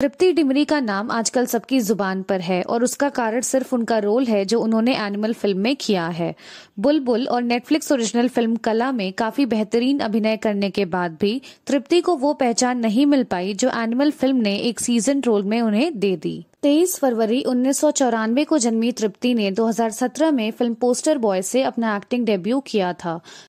तृप्ति डिमरी का नाम आजकल सबकी जुबान पर है और उसका कारण सिर्फ उनका रोल है जो उन्होंने एनिमल फिल्म में किया है बुलबुल बुल और नेटफ्लिक्स ओरिजिनल फिल्म कला में काफी बेहतरीन अभिनय करने के बाद भी तृप्ति को वो पहचान नहीं मिल पाई जो एनिमल फिल्म ने एक सीजन रोल में उन्हें दे दी तेईस फरवरी उन्नीस को जन्मी तृप्ति ने 2017 में फिल्म पोस्टर बॉय से अपना एक्टिंग डेब्यू किया था